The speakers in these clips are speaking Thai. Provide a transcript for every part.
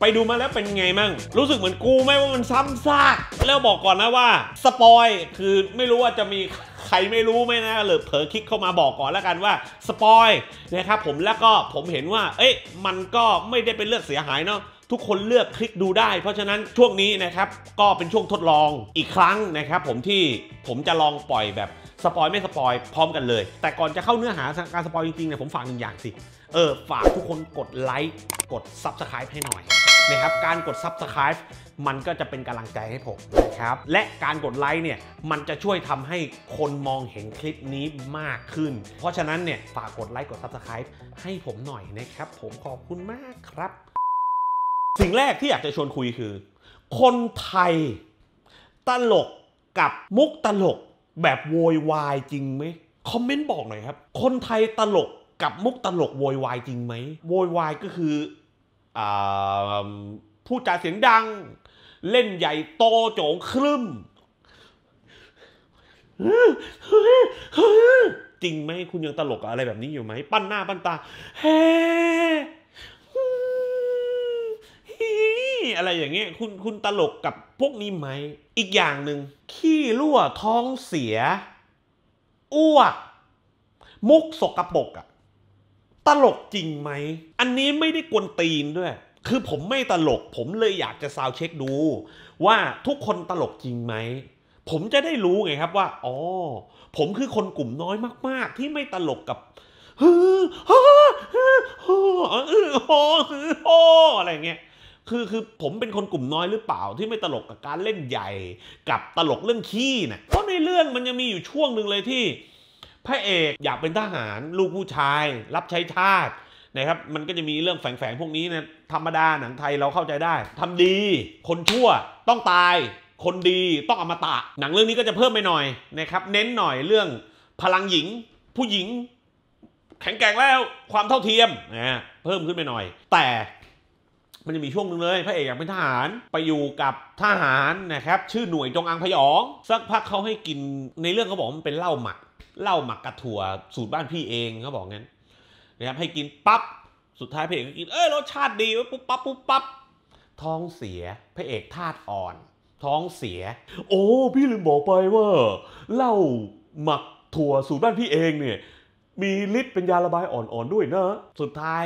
ไปดูมาแล้วเป็นไงมั่งรู้สึกเหมือนกูไหมว่ามันซ้ำซากแล้วบอกก่อนนะว่าสปอยคือไม่รู้ว่าจะมีใครไม่รู้ไหมนะหรือเผลอคลิกเข้ามาบอกก่อนแล้วกันว่าสปอยนะครับผมแล้วก็ผมเห็นว่าเอ๊ะมันก็ไม่ได้เป็นเลือกเสียหายเนาะทุกคนเลือกคลิกดูได้ เพราะฉะนั้นช่วงนี้นะครับก็เป็นช่วงทดลองอีกครั้งนะครับผมที่ผมจะลองปล่อยแบบสปอยไม่สปอย พร้อมกันเลย แต่ก่อนจะเข้าเนื้อหาการสปอยจริงๆเนี่ยผมฝากหนึ่งอย่างสิเออ ฝากทุกคนกดไลค์กด Subscribe ให้หน่อยนะครับการกด Subscribe มันก็จะเป็นกำลังใจให้ผมนะครับและการกดไลค์เนี่ยมันจะช่วยทำให้คนมองเห็นคลิปนี้มากขึ้น เพราะฉะนั้นเนี่ยฝากกดไลค์กด Subscribe ให้ผมหน่อยนะครับ ผมขอบคุณมากครับ สิ่งแรกที่อยากจะชวนคุยคือ คนไทย ตลกกับ มุกตลกแบบโวยวายจริงไหมคอมเมนต์บอกหน่อยครับ คนไทยตลกกับมุกตลกโวยวายจริงไหม โวยวายก็คืออพูดจาเสียงดัง เล่นใหญ่โตโจงครึ่มจริงไหม คุณยังตลกอะไรแบบนี้อยู่ไหม ปั้นหน้า ปั้นตาเฮอะไรอย่างเงี้ยคุณคุณตลกกับพวกนี้ไหม อีกอย่างหนึ่งขี้รั่วท้องเสียอ้วกมุกสกรปรกอะตลกจริงไหม อันนี้ไม่ได้กวนตีนด้วย คือผมไม่ตลก ผมเลยอยากจะซาวเช็คดู ว่าทุกคนตลกจริงไหม ผมจะได้รู้ไงครับว่า อ๋อ ผมคือคนกลุ่มน้อยมากๆ ที่ไม่ตลกกับฮฮอะไรเงี้ย คือคือผมเป็นคนกลุ่มน้อยหรือเปล่าที่ไม่ตลกกับการเล่นใหญ่ กับตลกเรื่องขี้นะเพราะในเรื่องมันยังมีอยู่ช่วงหนึ่งเลยที่พระเอกอยากเป็นทหารลูกผู้ชาย รับใช้ชาตินะครับ มันก็จะมีเรื่องแฝงๆพวกนี้นะธรรมดาหนังไทยเราเข้าใจได้ทำดีคนชั่วต้องตายคนดีต้องอมตะหนังเรื่องนี้ก็จะเพิ่มไปหน่อยนะครับ เน้นหน่อยเรื่องพลังหญิง ผู้หญิง แข็งแกร่งแล้วความเท่าเทียมนะเพิ่มขึ้นไปหน่อย แต่มันจะมีช่วงนึงเลยพระเอกอยากเป็นทหารไปอยู่กับทหารนะครับชื่อหน่วยจงอังพยองสักพักเขาให้กินในเรื่องเขาบอกมันเป็นเหล้าหมักเหล้าหมักกระถั่วสูตรบ้านพี่เองเขาบอกงั้นนะครับให้กิน ปั๊บ สุดท้ายพระเอกก็กินเอ้ยรสชาติดี ปุ๊บปั๊บปุ๊บปั๊บ ท้องเสียพระเอกธาตุอ่อน ท้องเสีย โอ้ พี่ลืมบอกไปว่าเหล้าหมักถั่วสูตรบ้านพี่เองเนี่ยมีฤทธิ์เป็นยาระบายอ่อนๆด้วยนะ สุดท้าย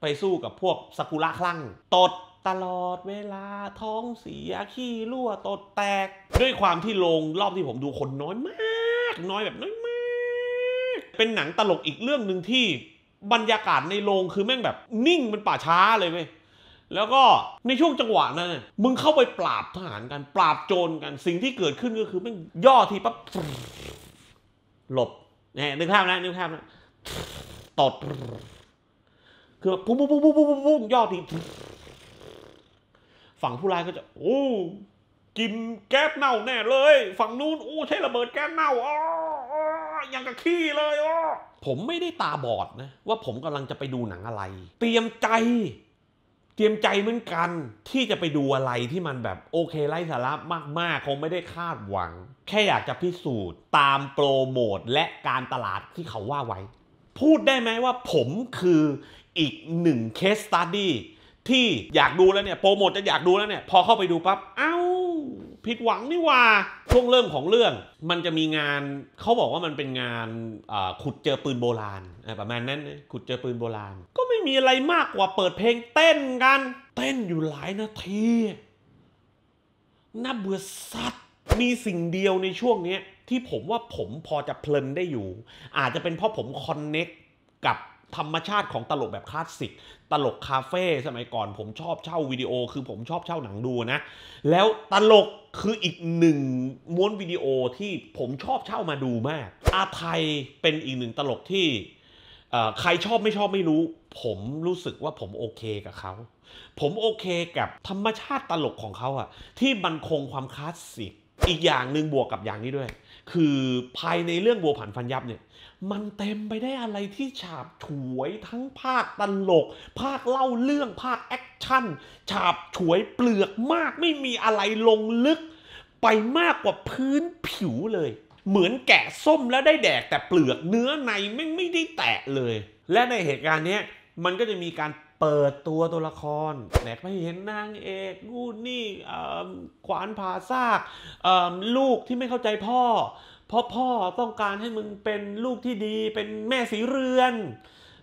ไปสู้กับพวกสกุระคลั่งตดตลอดเวลาท้องเสียขี้รั่วตดแตกด้วยความที่ลงรอบที่ผมดูคนน้อยมากน้อยแบบน้อยมากเป็นหนังตลกอีกเรื่องหนึ่งที่บรรยากาศในโรงคือแม่งแบบนิ่งเป็นป่าช้าเลยเว้ย แล้วก็ในช่วงจังหวะนั้น มึงเข้าไปปราบทหารกันปราบโจรกัน สิ่งที่เกิดขึ้นก็คือแม่งย่อทีปั๊บ หลบ เนี่ยนึกภาพนะนึกภาพนะตด คือปุ๊บปุ๊บปุ๊บปุ๊บปุ๊บย่อที ฝั่งผู้ร้ายก็จะ โอ้กินแก๊สเน่าแน่เลย ฝั่งนู้นอู้ใช้ระเบิดแก๊สเน่าอ๋ออย่างกับขี้เลยอ๋อผมไม่ได้ตาบอดนะ ว่าผมกำลังจะไปดูหนังอะไร เตรียมใจ เตรียมใจเหมือนกัน ที่จะไปดูอะไรที่มันแบบโอเคไร้สาระมากๆ คงไม่ได้คาดหวัง แค่อยากจะพิสูจน์ตามโปรโมทและการตลาดที่เขาว่าไว้ พูดได้ไหมว่าผมคืออีกหนึ่งเคสตัดดี้ที่ อยากดูแล้วเนี่ยโปรโมทจะอยากดูแล้วเนี่ย พอเข้าไปดูปั๊บเอา้า ผิดหวังนี่ว่าช่วงเริ่มของเรื่อง มันจะมีงานเขาบอกว่ามันเป็นงานขุดเจอปืนโบราณประมาณนั้น ขุดเจอปืนโบราณ ก็ไม่มีอะไรมากกว่าเปิดเพลงเต้นกันเต้นอยู่หลายนาทีน่าเบื่อสัตว์มีสิ่งเดียวในช่วงนี้ที่ผมว่าผมพอจะเพลินได้อยู่ อาจจะเป็นเพราะผมคอนเน็กกับธรรมชาติของตลกแบบคลาสสิกตลกคาเฟ่สมัยก่อน ผมชอบเช่าวิดีโอ คือผมชอบเช่าหนังดูนะแล้วตลกคืออีกหนึ่งม้วนวิดีโอที่ผมชอบเช่ามาดูมาก อาไทยเป็นอีกหนึ่งตลกที่ใครชอบไม่ชอบไม่รู้ ผมรู้สึกว่าผมโอเคกับเขาผมโอเคกับธรรมชาติตลกของเขาอะที่มันคงความคลาสสิกอีกอย่างหนึ่งบวกกับอย่างนี้ด้วยคือภายในเรื่องบัวผันฟันยับเนี่ยมันเต็มไปได้อะไรที่ฉาบฉวยทั้งภาคตลก ภาคเล่าเรื่องภาคแอคชั่น ฉาบฉวยเปลือกมากไม่มีอะไรลงลึก ไปมากกว่าพื้นผิวเลย เหมือนแกะส้มแล้วได้แดก แต่เปลือกเนื้อในไม่ไม่ได้แตะเลย และในเหตุการณ์นี้มันก็จะมีการเปิดตัวตัวละครแนกไม่เห็นนางเอก งูนี่ขวานผ่าซาก ลูกที่ไม่เข้าใจพ่อ เพราะพ่อ ต้องการให้มึงเป็นลูกที่ดี เป็นแม่สีเรือน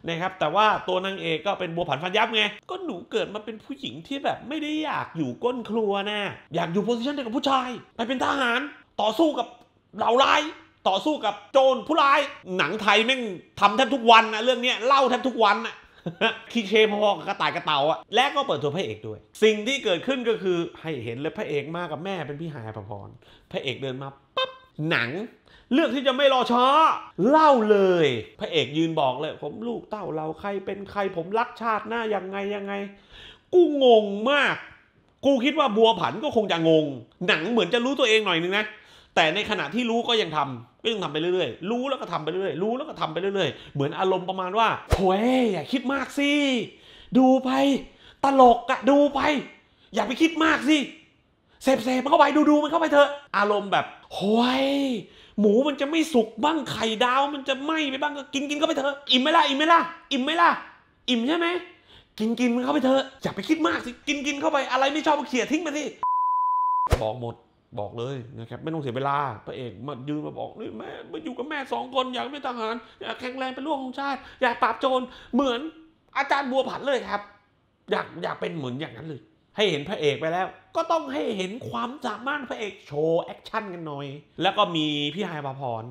นะครับ แต่ว่าตัวนางเอกก็เป็นบัวผันฟันยับไง ก็หนูเกิดมาเป็นผู้หญิงที่แบบไม่ได้อยากอยู่ก้นครัวนะอยากอยู่โพสิชันเดียวกับผู้ชาย ไปเป็นทหาร ต่อสู้กับเหล่าร้าย ต่อสู้กับโจรผู้ร้าย หนังไทยแม่งทำแทบทุกวันนะเรื่องนี้เล่าแทบทุกวันนะคีเช่พอๆกระต่ายกระเต่าอะและก็เปิดตัวพระเอกด้วย สิ่งที่เกิดขึ้นก็คือให้เห็นเลยพระเอกมากับแม่เป็นพี่หายประพรพระเอกเดินมาปั๊บหนัง เลือกที่จะไม่รอช้าเล่าเลย พระเอกยืนบอกเลย ผมลูกเต้าเราใครเป็นใครผมรักชาติหน้ายังไงยังไง กูงงมาก กูคิดว่าบัวผันก็คงจะงงหนังเหมือนจะรู้ตัวเองหน่อยนึงนะแต่ในขณะที่รู้ก็ยังทำก็ยังทำไปเรื่อยๆ รู้แล้วก็ทำไปเรื่อยๆ รู้แล้วก็ทำไปเรื่อยๆ เหมือนอารมณ์ประมาณว่าโอ้ยอย่าคิดมากสิดูไป ตลกอะดูไป อย่าไปคิดมากสิเสพเมันเข้าไปดูๆมันเข้าไปเถอะ อารมณ์แบบโอ้ยหมูมันจะไม่สุกบ้าง ไข่ดาวมันจะไหม้ไปบ้างก็กินกินเข้าไปเถอะ อิ่มไหมล่ะอิ่มไหมล่ะอิ่มไหมล่ะอิ่มใช่ไหมกินกินมันเข้าไปเถอะอย่าไปคิดมากสิ กินกินเข้าไปอะไรไม่ชอบก็เขี่ยทิ้งไปสิบอกหมดบอกเลยนะครับไม่ต้องเสียเวลาพระเอกมายืนมาบอกนี่แม่มาอยู่กับแม่สองคนอยากเป็นทหารอยากแข็งแรงเป็นลูกของชาติอยากปราบโจรเหมือนอาจารย์บัวผันเลยครับ อยากอยากเป็นเหมือนอย่างนั้นเลย ให้เห็นพระเอกไปแล้ว ก็ต้องให้เห็นความสามารถพระเอกโชว์แอคชั่นกันหน่อยแล้วก็มีพี่ไฮบาพร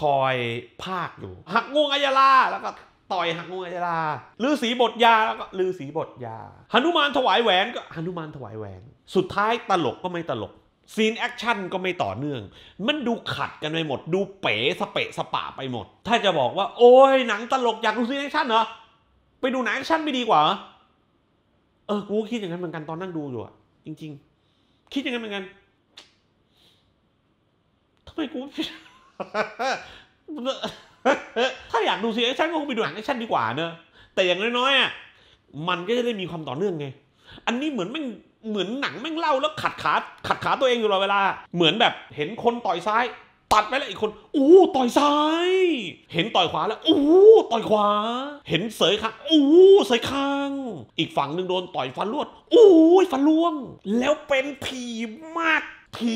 คอยภาคอยู่ หักงวงอัยลาแล้วก็ต่อยหักงูอัยราลือสีบทยาแล้วก็ลือสีบทยาหนุมานถวายแหวนก็หนุมานถวายแหวนสุดท้ายตลกก็ไม่ตลกซีนแอคชั่นก็ไม่ต่อเนื่อง มันดูขัดกันไปหมด ดูเป๋สเปะสปะไปหมด ถ้าจะบอกว่า โอ้ยหนังตลกอยากดูซีนแอคชั่นเหรอไปดูหนังแอคชั่นไม่ดีกว่า เออกูคิดอย่างนั้นเหมือนกันตอนนั่งดูอยู่อะจริง ๆ คิดอย่างนั้นเหมือนกันทำไมกู ถ้าอยากดูซีนแอคชั่นก็คงไปดูหนังแอคชั่นดีกว่าเนอะแต่อย่างน้อยๆอ่ะ มันก็จะได้มีความต่อเนื่องไง อันนี้เหมือนไม่เหมือนหนังแม่งเล่าแล้วขัดขาขัดขาตัวเองอยู่ตลอดเวลา เหมือนแบบเห็นคนต่อยซ้าย ตัดไปแล้วอีกคนอู้ต่อยซ้าย เห็นต่อยขวาแล้วอู้ต่อยขวา เห็นเสยข้างอู้เสยข้าง อีกฝั่งหนึ่งโดนต่อยฟันรวดอู้ฟันร่วง แล้วเป็นผีมากผี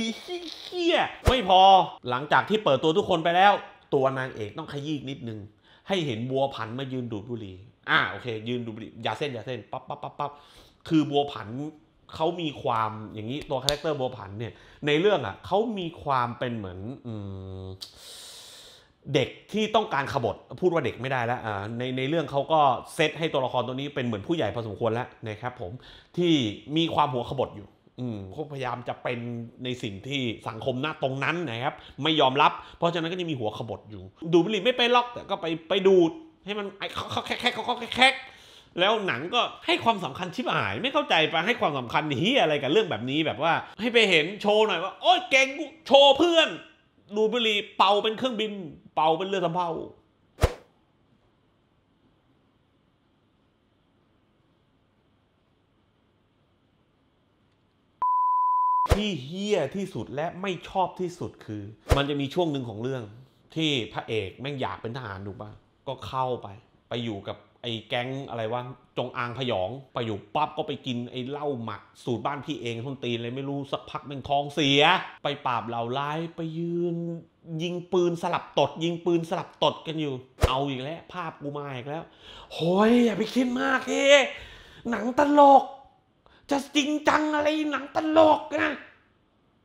เขี้ยไม่พอ หลังจากที่เปิดตัวทุกคนไปแล้ว ตัวนางเอกต้องขยี้นิดนึง ให้เห็นบัวผันมายืนดูดบุหรี่อ่าโอเค ยืนดูบุหรี่ยาเส้นยาเส้นปั๊บปั๊บปั๊บปั๊บคือบัวผันเขามีความอย่างนี้ตัวคาแรคเตอร์โบผันเนี่ย ในเรื่องอ่ะเขามีความเป็นเหมือนอเด็กที่ต้องการขบฏพูดว่าเด็กไม่ได้แล้วในในเรื่องเขาก็เซตให้ตัวละครตัวนี้เป็นเหมือนผู้ใหญ่พอสมควรแล้วนะครับผม ที่มีความหัวขบฏอยู่ อืเขาพยายามจะเป็นในสิ่งที่สังคมหน้าตรงนั้นนะครับไม่ยอมรับเพราะฉะนั้นก็จะมีหัวขบฏอยู่ ดูบิลลี่ไม่ไปล็อก แต่ก็ไปไปดูให้มันไอเขาแคกเขาแคกแล้วหนังก็ให้ความสำคัญชิบหายไม่เข้าใจไปให้ความสำคัญเฮียอะไรกับ เรื่องแบบนี้แบบว่า ให้ไปเห็นโชว์หน่อยว่าโอ้ยเก่งโชว์เพื่อน ดูบุรี เป่าเป็นเครื่องบิน เป่าเป็นเรือสำเภาที่เฮี้ยที่สุดและไม่ชอบที่สุดคือ มันจะมีช่วงหนึ่งของเรื่อง ที่พระเอกแม่งอยากเป็นทหารดูกปะก็เข้าไป ไปอยู่กับไอ้แก๊งอะไรวะจงอางพยอง ไปอยู่ปั๊บก็ไปกินไอ้เหล้าหมัก สูตรบ้านพี่เองทุนตีนเลยไม่รู้สักพักเป็นทองเสีย ไปปราบเหล่าร้ายไปยืน ยิงปืนสลับตดยิงปืนสลับตดกันอยู่ เอาอีกแล้วภาพกูมาอีกแล้วโหยอย่าไปคิดมากเฮหนังตลก จะจริงจังอะไร หนังตลกนะ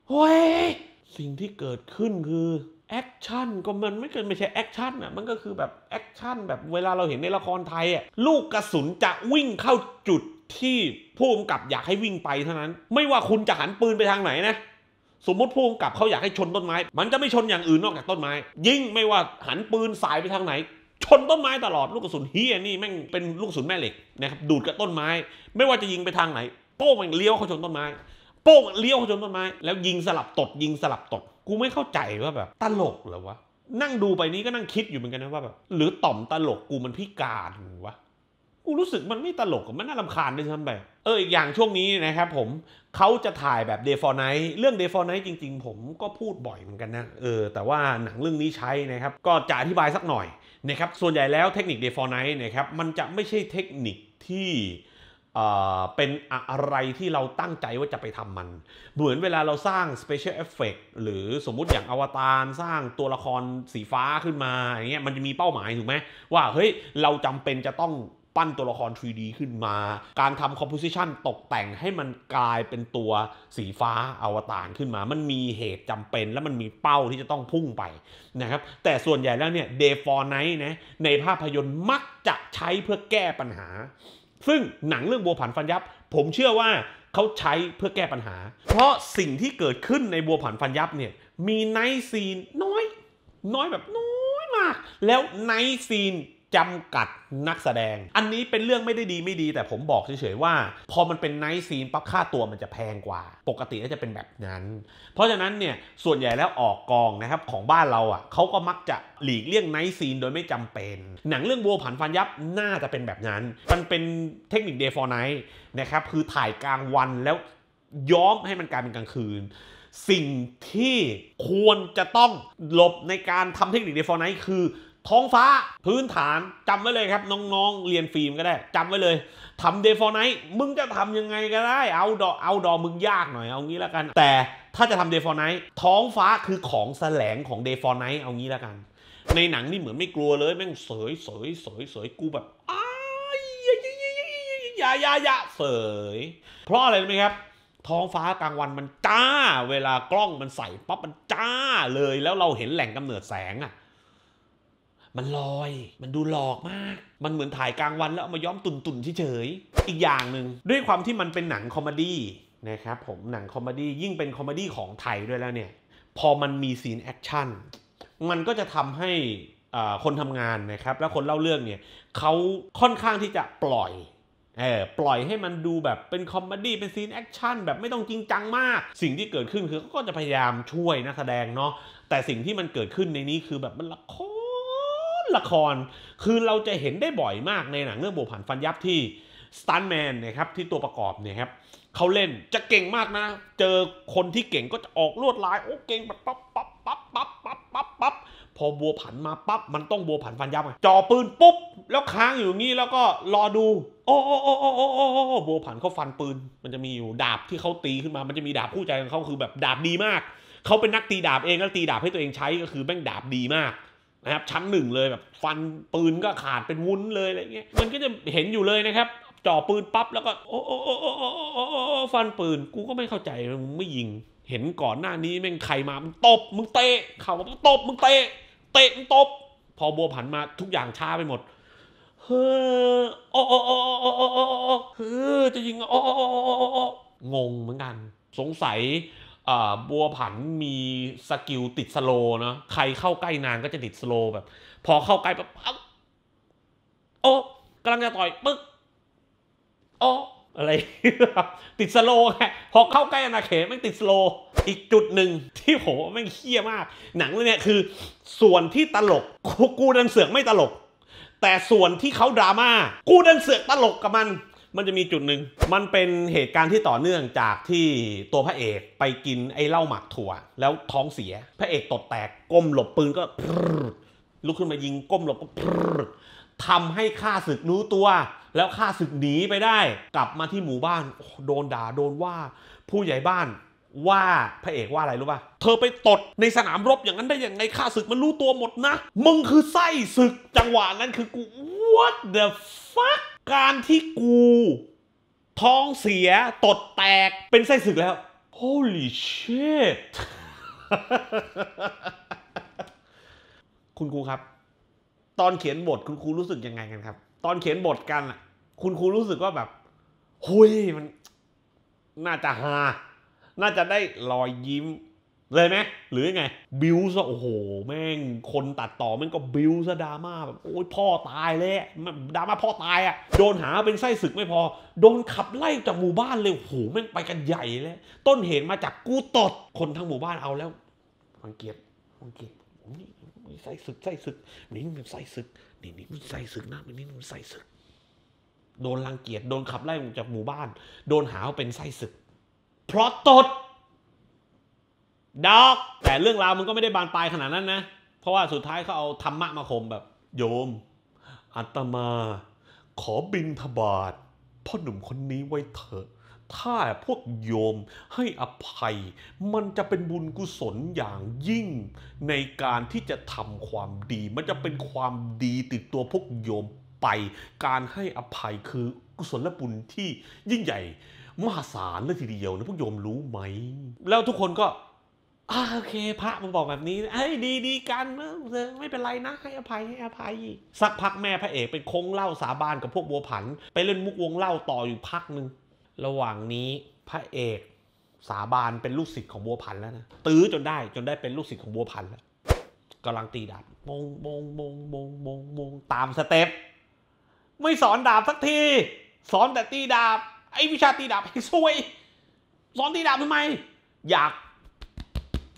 โหยสิ่งที่เกิดขึ้นคือแอคชั่นก็มันไม่เกินไม่ใช่แอคชั่นอ่ะมันก็คือแบบแอคชั่นแบบเวลาเราเห็นในละครไทยอ่ะลูกกระสุนจะวิ่งเข้าจุดที่ผู้กำกับอยากให้วิ่งไปเท่านั้น ไม่ว่าคุณจะหันปืนไปทางไหนนะสมมติผู้กำกับเขาอยากให้ชนต้นไม้ มันจะไม่ชนอย่างอื่นนอกจากต้นไม้ ยิ่งไม่ว่าหันปืนสายไปทางไหน ชนต้นไม้ตลอดลูกกระสุนเฮียนี่แม่งเป็นลูกกระสุนแม่เหล็กนะครับดูดกับต้นไม้ ไม่ว่าจะยิงไปทางไหน โป้งมันเลี้ยวเข้าชนต้นไม้ โป้งเลี้ยวเข้าชนต้นไม้ แล้วยิงสลับตดยิงสลับตดกูไม่เข้าใจว่าแบบ ตลกเหรอวะ นั่งดูไปนี้ก็นั่งคิดอยู่เหมือนกันนะว่าแบบ หรือต่อมตลกกูมันพิการหรอวะ กูรู้สึกมันไม่ตลกมันน่าลำคาญด้วยซ้ำไปเอออีกอย่างช่วงนี้นะครับผม เขาจะถ่ายแบบ Day for Night เรื่อง Day for Night จริงๆ ผมก็พูดบ่อยเหมือนกันนะ เออแต่ว่าหนังเรื่องนี้ใช้นะครับ ก็จะอธิบายสักหน่อยนะครับส่วนใหญ่แล้วเทคนิค Day for Night นะครับมันจะไม่ใช่เทคนิคที่เป็นอะไรที่เราตั้งใจว่าจะไปทำมัน เหมือนเวลาเราสร้าง Special Effect หรือสมมุติอย่างอวตารสร้างตัวละครสีฟ้าขึ้นมาอย่างเงี้ยมันจะมีเป้าหมายถูกไหมว่า เฮ้ย เราจำเป็นจะต้องปั้นตัวละคร 3D ขึ้นมา การทำ composition ตกแต่งให้มันกลายเป็นตัวสีฟ้าอวตารขึ้นมา มันมีเหตุจำเป็น และมันมีเป้าที่จะต้องพุ่งไปนะครับแต่ส่วนใหญ่แล้วเนี่ย Day for Night นะในภาพยนตร์มักจะใช้เพื่อแก้ปัญหาซึ่งหนังเรื่องบัวผันฟันยับผมเชื่อว่าเขาใช้เพื่อแก้ปัญหา เพราะสิ่งที่เกิดขึ้นในบัวผันฟันยับเนี่ยมีไนซีนน้อย น้อยแบบน้อยมาก แล้วไนซีนจำกัดนักแสดง อันนี้เป็นเรื่องไม่ได้ดีไม่ดี แต่ผมบอกเฉยๆว่า พอมันเป็นไนท์ซีนปั๊บค่าตัวมันจะแพงกว่า ปกติก็จะเป็นแบบนั้น เพราะฉะนั้นเนี่ยส่วนใหญ่แล้วออกกองนะครับของบ้านเราอะ่ะเขาก็มักจะหลีกเลี่ยงไนท์ซีนโดยไม่จำเป็น หนังเรื่องโัวผันฟันยับน่าจะเป็นแบบนั้น มันเป็นเทคนิคเดย์ฟอร์ไนท์นะครับคือถ่ายกลางวันแล้วย้อมให้มันกลายเป็นกลางคืน สิ่งที่ควรจะต้องหลบในการทำเทคนิคเดย์ฟอร์ไนท์คือท้องฟ้าพื้นฐานจำไว้เลยครับ น้องๆเรียนฟิล์มก็ได้จำไว้เลยทำเดฟอร์ไนท์มึงจะทำยังไงก็ได้ เอาดอเอาดอมึงยากหน่อยเอางี้แล้วกัน แต่ถ้าจะทำเดฟอร์ไนท์ท้องฟ้าคือของแสลงของเดฟอร์ไนท์เอางี้แล้วกัน ในหนังนี่เหมือนไม่กลัวเลยแม่งเสยเสยเสยเสยกูแบบอ้ายยายายาเสย เพราะอะไรรู้ไหมครับ ท้องฟ้ากลางวันมันจ้า เวลากล้องมันใส่ปั๊บมันจ้าเลยแล้วเราเห็นแหล่งกำเนิดแสงอะ่ะมันลอย มันดูหลอกมาก มันเหมือนถ่ายกลางวันแล้วมาย้อมตุนตุนเฉย อีกอย่างหนึ่งด้วยความที่มันเป็นหนังคอมเมดี้นะครับผมหนังคอมเมดี้ยิ่งเป็นคอมเมดี้ของไทย ด้วยแล้วเนี่ย พอมันมีซีนแอคชั่น มันก็จะทำให้คนทำงานนะครับและคนเล่าเรื่องเนี่ยเขาค่อนข้างที่จะปล่อยเออปล่อยให้มันดูแบบเป็นคอมเมดี้เป็นซีนแอคชั่นแบบไม่ต้องจริงจังมาก สิ่งที่เกิดขึ้นคือเขาก็จะพยายามช่วยนักแสดงเนาะ แต่สิ่งที่มันเกิดขึ้นในนี้คือแบบมันละคละครคือเราจะเห็นได้บ่อยมากในหนังเรื่องบบผันฟันยับที่สตันแมนนะครับที่ตัวประกอบเนี่ยครับเขาเล่นจะเก่งมากนะ เจอคนที่เก่งก็จะออกลวดลายโอ้เก่งแบบปั๊บปั๊บปั๊บปั๊บปั๊บปั๊บปั๊บพอบัวผันมาปั๊บมันต้องบัวผันฟันยับไงจ่อปืนปุ๊บแล้วค้างอยู่งี้แล้วก็รอดู โอ้โอ้โอ้โอ้โอ้โอ้บัวผันเขาฟันปืนมันจะมีอยู่ดาบที่เขาตีขึ้นมา มันจะมีดาบคู่ใจของเขาคือแบบดาบดีมากเขาเป็นนักตีดาบเองแล้วตีดาบให้ตัวเองใช้ก็คือแม่งดาบดีมากนะครับชั้นหนึ่งเลยแบบ ฟันปืนก็ขาดเป็นวุ้นเลยอะไรเงี้ยมันก็จะเห็นอยู่เลยนะครับจ่อปืนปั๊บ แล้วก็ โอ้โอ้โอ้โอ้โอ้โอ้ฟันปืน กูก็ไม่เข้าใจมึงไม่ยิง เห็นก่อนหน้านี้ แม่งใครมามึงตบ มึงเตะเขอกมาตบ มึงเตะเตะมึงตบ พอบัวผันมาทุกอย่างช้าไปหมด เฮ้อโอ้โอ้โอ้โอ้โอ้เฮ้อจะยิงโอ้โอ้โอ้งงเหมือนกัน สงสัยบัวผันมีสกิลติดสโลนะ ใครเข้าใกล้นางก็จะติดสโลแบบพอเข้าใกล้แบบโอ้กำลังจะต่อยปึ๊กโอ้อะไร ติดสโลแค่พอเข้าใกล้อนาเขตม่ติดสโล อีกจุดหนึ่งที่ผมว่ามันเคียยมาก หนังเรื่องนี้คือ ส่วนที่ตลกกูดันเสือกไม่ตลก แต่ส่วนที่เขาดราม่ากูดันเสือกตลกกับมันมันจะมีจุดหนึ่ง มันเป็นเหตุการณ์ที่ต่อเนื่องจากที่ตัวพระเอกไปกินไอ้เหล้าหมักถั่ว แล้วท้องเสีย พระเอกตดแตกก้มหลบปืนก็ลุกขึ้นมายิงก้มหลบก็ทำให้ข้าศึกรู้ตัว แล้วข้าศึกหนีไปได้ กลับมาที่หมู่บ้านโดนด่าโดนว่าผู้ใหญ่บ้านว่า พระเอกว่าอะไรรู้ป่ะ เธอไปตดในสนามรบอย่างนั้นได้ยังไงข้าศึก มันรู้ตัวหมดนะ มึงคือไส้ศึกจังหวะนั้นคือกู what the fuck การที่กู ท้องเสียตดแตกเป็นไส้ศึกแล้ว holy shit คุณครูครับ ตอนเขียนบท คุณครูรู้สึกยังไงกันครับ ตอนเขียนบทกันคุณครูรู้สึกว่าแบบหุยมัน น่าจะฮาน่าจะได้รอยยิ้มเลยไหมหรือไง บิวซะโอ้โหแม่ง คนตัดต่อแม่งก็บิวซะดราม่าแบบโอ้ยพ่อตายเลยดราม่าพ่อตายอะ่ะโดนหาเป็นไส้ศึกไม่พอโดนขับไล่จากหมู่บ้านเลยโอ้โหแม่งไปกันใหญ่เลยต้นเหตุมาจากกูตดคนทั้งหมู่บ้านเอาแล้วฟังเกียรติฟังเกียรตินี่ไส้ศึกไส้ศึกนี่มันไส้ศึกนี่นี่มันไส้ศึกนะนี่มันไส้ศึกโดนรังเกียจโดนขับไล่จากหมู่บ้าน โดนหาเป็นไส้ศึกเพราะตดดอก แต่เรื่องราวมันก็ไม่ได้บานปลายขนาดนั้นนะ เพราะว่าสุดท้ายเขาเอาธรรมะมาคมแบบ โยม อัตมา ขอบินทบาทพ่อหนุ่มคนนี้ไว้เถอะถ้าพวกโยมให้อภัย มันจะเป็นบุญกุศลอย่างยิ่ง ในการที่จะทำความดี มันจะเป็นความดีติดตัวพวกโยมไป การให้อภัยคือกุศลและบุญที่ยิ่งใหญ่มหาศาลเลยทีเดียวนะพวกโยมรู้ไหม แล้วทุกคนก็อ่าโอเคพระมันบอกแบบนี้เฮ้ยดีดีกันไม่เป็นไรนะให้อภัยให้อภัยสักพักแม่พระเอกเป็นคงเล่าสาบานกับพวกบัวผัน ไปเล่นมุกวงเล่าต่ออยู่พักหนึ่ง ระหว่างนี้พระเอก สาบานเป็นลูกศิษย์ของบัวผันแล้วนะ ตื้อจนได้จนได้เป็นลูกศิษย์ของบัวผันแล้วกำลังตีดาบมงมงมงมงมงมงตามสเต็ปไม่สอนดาบสักทีสอนแต่ตีดาบไอ้วิชาตีดาบไอ้ซวยสอนตีดาบทำไมอยาก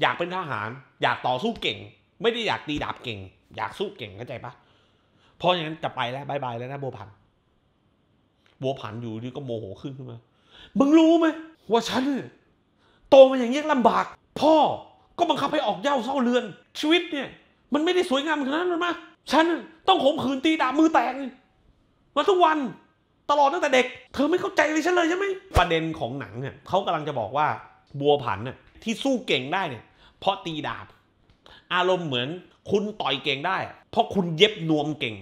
อยากเป็นทหาร อยากต่อสู้เก่ง ไม่ได้อยากตีดาบเก่ง อยากสู้เก่งเข้าใจปะพราะอย่างนั้นจะไปแล้วบายบายแล้วนะบัวผัน บัวผันอยู่ดีก็โมโหขึ้นขึ้นมามึงรู้ไหมว่าฉันโตมาอย่างเงี้ยลำบาก พ่อก็บังคับให้ออกเย่าเศร้าเรือนชีวิตเนี่ย มันไม่ได้สวยงามขนาดนั้นหรอกมะฉัน ต้องขมขืนตีดาบมือแตกมาทุกวันตลอดตั้งแต่เด็ก เธอไม่เข้าใจเลยฉันเลยใช่ไหมประเด็นของหนังเนี่ยเขากำลังจะบอกว่าบัวผันน่ะที่สู้เก่งได้เนี่ย เพราะตีดาบ อารมณ์เหมือนคุณต่อยเก่งได้ เพราะคุณเย็บนวมเก่ง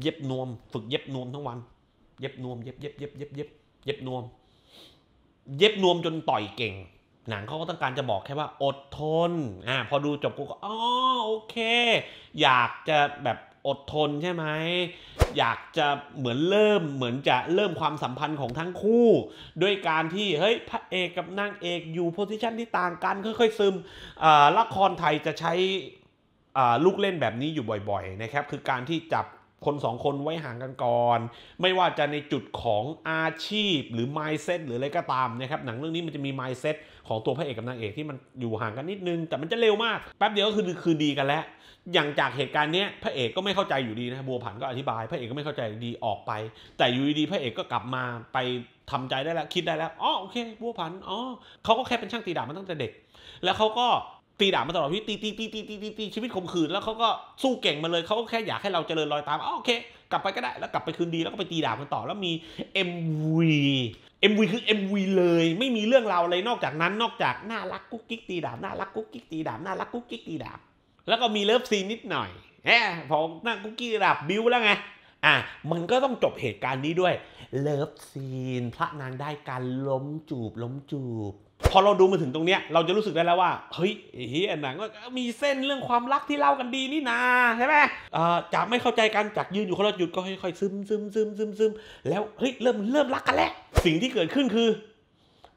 เย็บนวมฝึกเย็บนวมทั้งวัน เย็บนวมเย็บเย็บเย็บเย็บเย็บเย็บนวม เย็บนวมจนต่อยเก่ง หนังเขาก็ต้องการจะบอกแค่ว่าอดทน อ่าพอดูจบกูก็อ๋อโอเค อยากจะแบบอดทนใช่ไหมอยากจะเหมือนเริ่มเหมือนจะเริ่มความสัมพันธ์ของทั้งคู่ด้วยการที่เฮ้ยพระเอกกับนางเอกอยู่โพสิชันที่ต่างกันค่อยๆซึมละครไทยจะใช้ลูกเล่นแบบนี้อยู่บ่อยๆ นะครับ คือการที่จับคนสองคนไว้ ห่างกันก่อน ไม่ว่าจะในจุดของอาชีพหรือ mindset หรือ อะไร ก็ตามนะครับ หนังเรื่องนี้มันจะมี mindset ของตัวพระเอก กับ นาง เอกที่มันอยู่ ห่าง กัน นิดนึง แต่มันจะเร็วมาก แป๊บ เดียวก็คือคือดีกันแล้ว อย่าง จากเหตุการณ์นี้พระเอกก็ไม่เข้าใจอยู่ดีนะบัวผันก็อธิบายพระเอกก็ไม่เข้าใจดีออกไป แต่อยู่ดีพระเอกก็กลับมาไปทำใจได้แล้วคิดได้แล้วอ๋อโอเคบัวผันอ๋อเขาก็แค่เป็นช่างตีดาบมาตั้งแต่เด็ก แล้วเขาก็ตีด่ามาตลอดพี่ตีตีตีตีตีตีชีวิตข่มขืนแล้วเขาก็สู้เก่งมาเลยเขาก็แค่อยากให้เราเจริญรอยตามโอเค กลับไปก็ได้แล้วกลับไปคืนดีแล้วก็ไปตีด่ามันต่อแล้วมี MV MV คือ MV เลยไม่มีเรื่องราวอะไรนอกจากนั้นนอกจากน่ารักกุ๊กกิ๊กตีด่าน่ารักกุ๊กกิ๊กตีด่าน่ารักกุ๊กกิ๊กตีด่าแล้วก็มีเลิฟซีนนิดหน่อยแหมพอน่ากุ๊กกิ๊กดาบบิวแล้วไงอ่ะมันก็ต้องจบเหตุการณ์นี้ด้วยเลิฟซีนพระนางได้การล้มจูบล้มจูบพอเราดูมาถึงตรงเนี้ยเราจะรู้สึกได้แล้วว่า เฮ้ยเฮียหนังก็มีเส้นเรื่องความรักที่เล่ากันดีนี่นาใช่ไหมจากไม่เข้าใจกันจากยืนอยู่คนละจุดก็ค่อยๆซึมซึมซึมซึมซึมแล้วเฮ้ยเริ่มเริ่มรักกันแล้วสิ่งที่เกิดขึ้นคือ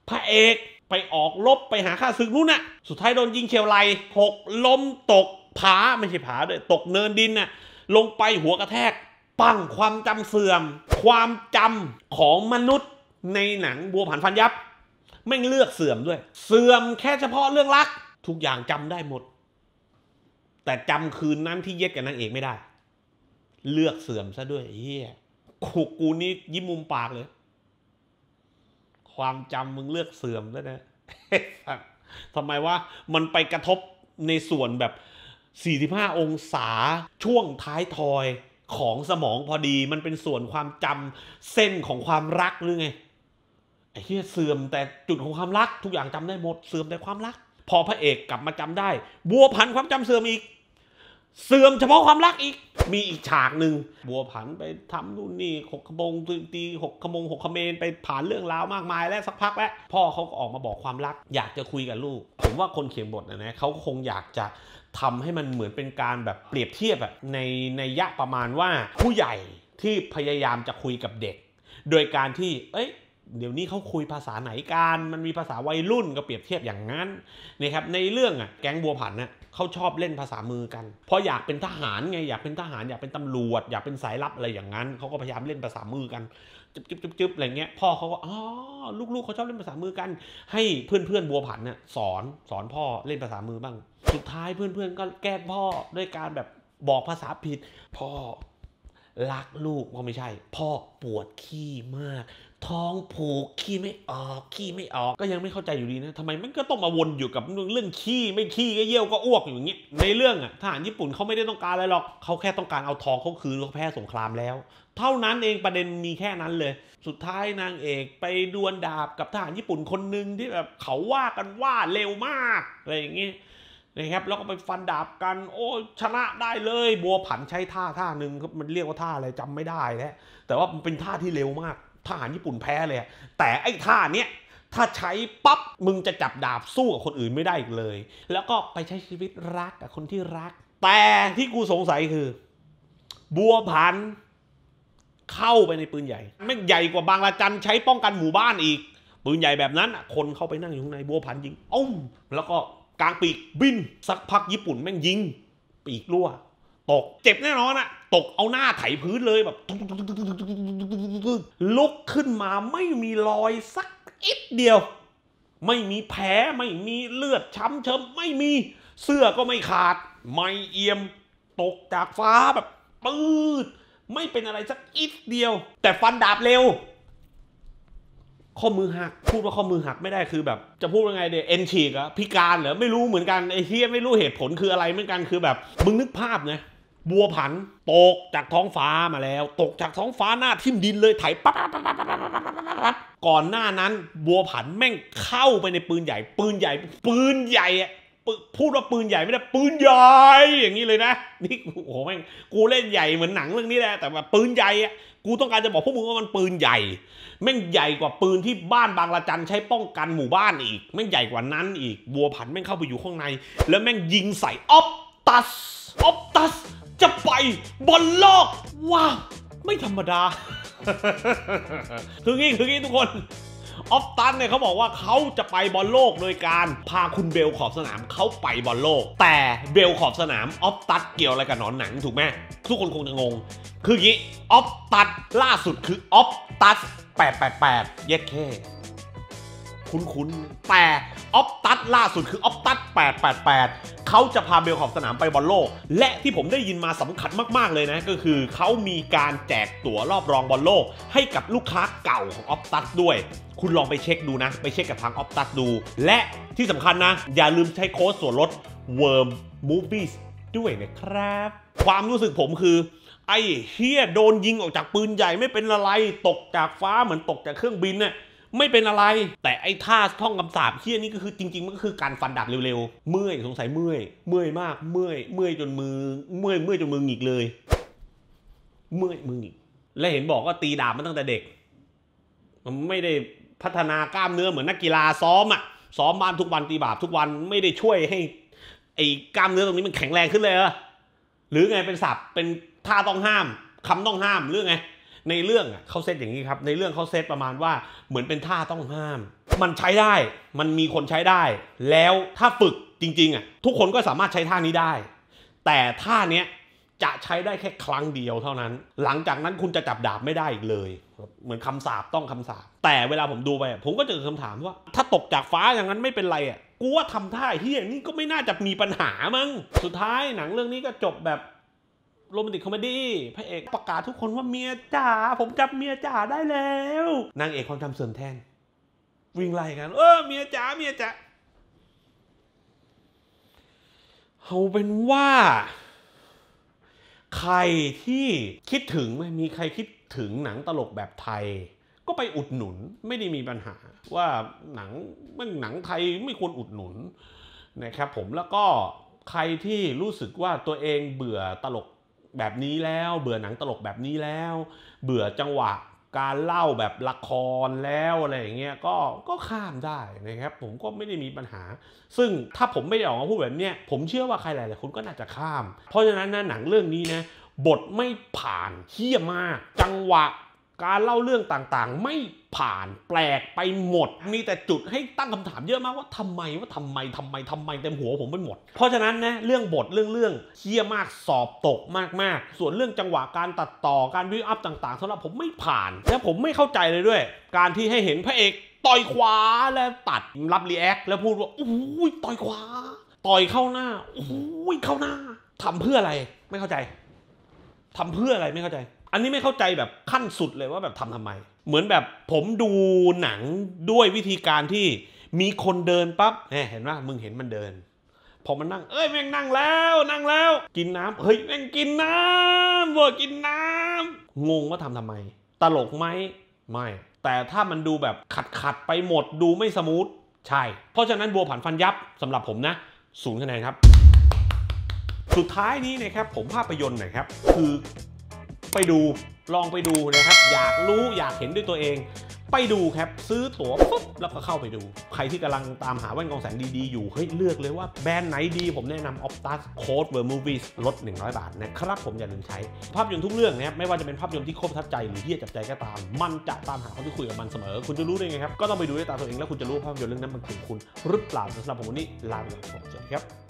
พระเอกไปออกลบไปหาข้าศึกนู่นน่ะสุดท้ายโดนยิงเฉียวไหลหกล้มตกผาไม่ใช่ผาด้วยตกเนินดินน่ะลงไปหัวกระแทก ปังความจำเสื่อม ความจำของมนุษย์ในหนังบัวผันฟันยับแม่งเลือกเสื่อมด้วย เสื่อมแค่เฉพาะเรื่องรัก ทุกอย่างจำได้หมด แต่จำคืนนั้น ที่เย็ดกับนางเอกไม่ได้ เลือกเสื่อมซะด้วยเฮียขูกูนี่ยิ้มมุมปากเลย ความจำมึงเลือกเสื่อมแล้วนะทำไมว่ามันไปกระทบในส่วนแบบ 45 องศา ช่วงท้ายทอยของสมองพอดี มันเป็นส่วนความจำเส้นของความรักหรือไงเฮียเสื่อมแต่จุดของความรัก ทุกอย่างจำได้หมดเสื่อมแต่ความรัก พอพระเอกกลับมาจำได้ บัวผันความจำเสื่อมอีก เสื่อมเฉพาะความรักอีก มีอีกฉากหนึ่งบัวผันไปทำนู่นนี่หกขบงตีหกขมงหกขเมน ไปผ่านเรื่องราวมากมายแล้วสักพักแล้วพ่อเขาก็ออกมาบอกความรัก อยากจะคุยกับลูก ผมว่าคนเขียนบทนะนะเขาคงอยากจะทำให้มันเหมือนเป็นการแบบเปรียบเทียบแบบในในยะประมาณว่าผู้ใหญ่ที่พยายามจะคุยกับเด็ก โดยการที่เอ้ยเดี๋ยวนี้เขาคุยภาษาไหนกัน มันมีภาษาวัยรุ่นก็เปรียบเทียบอย่างนั้นนะครับ ในเรื่องอ่ะแก๊งบัวผันน่ะเขาชอบเล่นภาษามือกันเพราะอยากเป็นทหารไงอยากเป็นทหารอยากเป็นตำรวจ อยากเป็นสายลับอะไรอย่างนั้น เขาก็พยายามเล่นภาษามือกันจุ๊บจๆ๊บอะไรเงี้ยพ่อเขาก็อ๋อลูกๆเขาชอบเล่นภาษามือกัน ให้เพื่อนๆบัวผันน่ะสอนสอนพ่อเล่นภาษามือบ้าง สุดท้ายเพื่อนๆก็แกล้งพ่อด้วยการแบบบอกภาษาผิดพ่อรักลูกก็ไม่ใช่ พ่อปวดขี้มากท้องผูกขี้ไม่ออกขี้ไม่ออก ก็ยังไม่เข้าใจอยู่ดีนะทำไมมันก็ต้องมาวนอยู่กับเรื่องขี้ไม่ขี้ก็เยี่ยวก็อ้วกอย่างเงี้ยในเรื่องอ่ะทหารญี่ปุ่นเขาไม่ได้ต้องการอะไรหรอกเขาแค่ต้องการเอาทองเขาคืนเขาแพ้สงครามแล้ว เท่านั้นเองประเด็นมีแค่นั้นเลย สุดท้ายนางเอกไปดวลดาบกับทหารญี่ปุ่นคนหนึ่งที่แบบเขาว่ากันว่าเร็วมากอะไรอย่างเงี้ยนะครับแล้วก็ไปฟันดาบกัน โอ้ ชนะได้เลย บัวผันใช้ท่าท่าหนึ่งมันเรียกว่าท่าอะไรจำไม่ได้แล้วแต่ว่ามันเป็นท่าที่เร็วมากทหารญี่ปุ่นแพ้เลยแต่ไอ้ท่าเนี้ยถ้าใช้ปั๊บมึงจะจับดาบสู้กับคนอื่นไม่ได้อีกเลย แล้วก็ไปใช้ชีวิตรักกับคนที่รัก แต่ที่กูสงสัยคือ บัวพันเข้าไปในปืนใหญ่ ไม่ใหญ่กว่าบางระจันใช้ป้องกันหมู่บ้านอีก ปืนใหญ่แบบนั้นคนเข้าไป นั่งอยู่ข้างในบัวพันยิงอ้มแล้วก็กลางปีกบินสักพักญี่ปุ่นแม่งยิงปีกรั่วตกเจ็บแน่นอนอะตกเอาหน้าไถพื้นเลยแบบ ลุกขึ้นมาไม่มีรอยสักอิดเดียว ไม่มีแผลไม่มีเลือดช้ำเชิม ไม่มีเสื้อก็ไม่ขาด ไม่เอี่ยม ตกจากฟ้าแบบปืดไม่เป็นอะไรสักอิดเดียว แต่ฟันดาบเร็ว ข้อมือหักพูดว่าข้อมือหักไม่ได้คือแบบ จะพูดยังไงเดียเอ็นฉีกอะพิการเหรอไม่รู้เหมือนกันไอ้เฮียไม่รู้เหตุผลคืออะไรเหมือนกันคือแบบมึงนึกภาพนะบัวผันตกจากท้องฟ้ามาแล้ว ตกจากท้องฟ้าหน้า ทิ่มดินเลยไถปั๊บก่อนหน้านั้นบัวผันแม่งเข้าไปในปืนใหญ่ ปืนใหญ่ปืน ใหญ่พูดว่า ปืนใหญ่ไม่ได้ปืน ใหญ่ อย่างนี้เลยนะนี่โอ้โหแม่งกูเล่นใหญ่เหมือนหนังเรื่องนี้แหละ แต่ว่าปืน ใหญ่อะกูต้องการจะบอกพวกมึงว่ามันปืนใหญ่แม่งใหญ่กว่าปืนที่บ้านบางละจันใช้ป้องกันหมู่บ้านอีกแม่งใหญ่กว่านั้น อีกบัวผันแม่งเข้าไปอยู่ข้างใน แล้วแม่งยิงใส่ออปตัสออปตัสจะไปบนโลกว้าวไม่ธรรมดา คืองี้คืองี้ทุกคน ออฟตันเนี่ยเขาบอกว่าเขาจะไปบอลโลกโดยการพาคุณเบลขอบสนามเขาไปบอลโลก แต่เบลขอบสนามออฟตันเกี่ยวอะไรกับหนอนหนังถูกไหมทุกคน คง จะงง คืออย่างนี้ออฟตันล่าสุดคือออฟตัน888เย็ดแค่คุ้นๆแต่ออฟตัดล่าสุดคือออฟตัด 888 เขาจะพาเบลขอบสนามไปบอลโลก และที่ผมได้ยินมาสำคัญมาก ๆ เลยนะก็คือเขามีการแจกตั๋วรอบรองบอลโลก ให้กับลูกค้าเก่าของออฟตัดด้วย คุณลองไปเช็คดูนะ ไปเช็คกับทางออฟตัดดู และที่สำคัญนะ อย่าลืมใช้โค้ดส่วนลด Worm Movies ด้วยนะครับ ความรู้สึกผมคือ ไอ้เฮียโดนยิงออกจากปืนใหญ่ไม่เป็นอะไรตกจากฟ้าเหมือนตกจากเครื่องบินเนี่ยไม่เป็นอะไร แต่ไอ้ท่าท่องคำสาบเที่ยนี่ก็คือจริงๆมันก็คือการฟันดาบเร็วๆเมื่อยสงสัยเมื่อย เมื่อยมาก เมื่อย เมื่อยจนมือเมื่อยเมื่อยจนมือหงิกเลย เมื่อยมือหงิกและเห็นบอกว่าตีดาบมาตั้งแต่เด็กมันไม่ได้พัฒนากล้ามเนื้อเหมือนนักกีฬาซ้อมอะซ้อมบ้านทุกวันตีบาบทุกวันไม่ได้ช่วยให้ ไอ้กล้ามเนื้อตรงนี้มันแข็งแรงขึ้นเลยเหรอหรือไงเป็นศัพท์เป็นท่าต้องห้ามคำต้องห้ามหรือไงในเรื่องเขาเซตอย่างนี้ครับในเรื่องเขาเซตประมาณว่า เหมือนเป็นท่าต้องห้าม มันใช้ได้มันมีคนใช้ได้ แล้วถ้าฝึกจริง ๆอ่ะทุกคนก็สามารถใช้ท่านี้ได้ แต่ท่าเนี้ยจะใช้ได้แค่ครั้งเดียวเท่านั้น หลังจากนั้นคุณจะจับดาบไม่ได้อีกเลยเหมือนคำสาปต้องคำสาปแต่เวลาผมดูไปผมก็เจอคำถามว่า ถ้าตกจากฟ้าอย่างนั้นไม่เป็นไรอ่ะกูว่าทำท่าเฮียนี่ก็ไม่น่าจะมีปัญหามั้งสุดท้ายหนังเรื่องนี้ก็จบแบบโรแมนติกคอมเมดี้พระเอกประกาศทุกคนว่าเมียจ๋าผมจับเมียจ๋าได้แล้วนางเอกความจำเสื่อมแทนวิ่งไล่กัน เออเมียจ๋าเมียจ๋าเอาเป็นว่า ใครที่คิดถึงไม่มีใครคิดถึงหนังตลกแบบไทย ก็ไปอุดหนุนไม่ได้มีปัญหา ว่าหนังมันหนังไทยไม่ควรอุดหนุนนะครับ ผมแล้วก็ใครที่รู้สึกว่าตัวเองเบื่อตลกแบบนี้แล้วเบื่อหนังตลกแบบนี้แล้ว เบื่อจังหวะ การเล่าแบบละครแล้วอะไรอย่างเงี้ยก็ก็ข้ามได้นะครับ ผมก็ไม่ได้มีปัญหา ซึ่งถ้าผมไม่ได้ออกมาพูดแบบเนี้ยผมเชื่อว่าใครหลายๆคนก็น่าจะข้าม เพราะฉะนั้นนะหนังเรื่องนี้นะบทไม่ผ่านเฮี้ยมากจังหวะการเล่าเรื่องต่างๆไม่ผ่านแปลกไปหมด มีแต่จุดให้ตั้งคำถามเยอะมากว่าทำไมว่าทำไมทำไมทำไมเต็มหัวผมไปหมด เพราะฉะนั้นนะเรื่องบทเรื่องเรื่องเคี่ยมากสอบตกมากๆ ส่วนเรื่องจังหวะการตัดต่อการวิวอัพต่างๆสำหรับผมไม่ผ่าน และผมไม่เข้าใจเลยด้วย การที่ให้เห็นพระเอกต่อยขวาแล้วตัดรับรีแอคแล้วพูดว่าอู้ยต่อยขวาต่อยเข้าหน้าอู้ยเข้าหน้า ทำเพื่ออะไรไม่เข้าใจ ทำเพื่ออะไรไม่เข้าใจอันนี้ไม่เข้าใจแบบขั้นสุดเลยว่าแบบทำทำไม เหมือนแบบผมดูหนังด้วยวิธีการที่มีคนเดินปั๊บเห็นว่ามึงเห็นมันเดินพอมันนั่ง เอ้ยแม่งนั่งแล้วนั่งแล้ว กินน้ำเฮ้ยแม่งกินน้ำเวกินน้ำงงว่าทำทำไมตลกไหมไม่ แต่ถ้ามันดูแบบขัดขัดไปหมดดูไม่สมูทใช่ เพราะฉะนั้นบัวผันฟันยับสำหรับผมนะศูนย์คะแนนครับ สุดท้ายนี้นะครับ ผมภาพยนตร์นะครับ คือไปดูลองไปดูนะครับ อยากรู้อยากเห็นด้วยตัวเอง ไปดูครับ ซื้อตั๋วปุ๊บแล้วก็เข้าไปดู ใครที่กำลังตามหาแว่นกองแสงดีๆอยู่เฮ้ยเลือกเลยว่า แบรนด์ไหนดี ผมแนะนำ Optus Code Ver Movies ลด 100 บาทนะครับ ผมอย่าลืมใช้ ภาพยนตร์ทุกเรื่องนะครับ ไม่ว่าจะเป็นภาพยนตร์ที่ครบทัดใจ หรือที่จับใจก็ตาม มันจะตามหาคนที่คุยกับมันเสมอ คุณจะรู้ได้ไงครับก็ต้องไปดูด้วยตาตัวเองแล้วคุณจะรู้ภาพยนตร์เรื่องนั้นมันถึงคุณหรือเปล่าสำหรับผมวันนี้ลาไปก่อนสวัสดีครับ